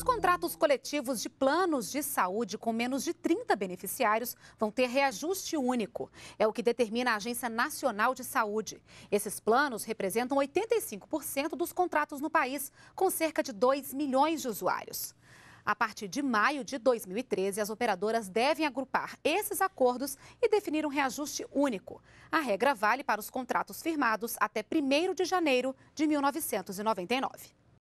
Os contratos coletivos de planos de saúde com menos de 30 beneficiários vão ter reajuste único. É o que determina a Agência Nacional de Saúde. Esses planos representam 85% dos contratos no país, com cerca de 2 milhões de usuários. A partir de maio de 2013, as operadoras devem agrupar esses acordos e definir um reajuste único. A regra vale para os contratos firmados até 1 de janeiro de 1999.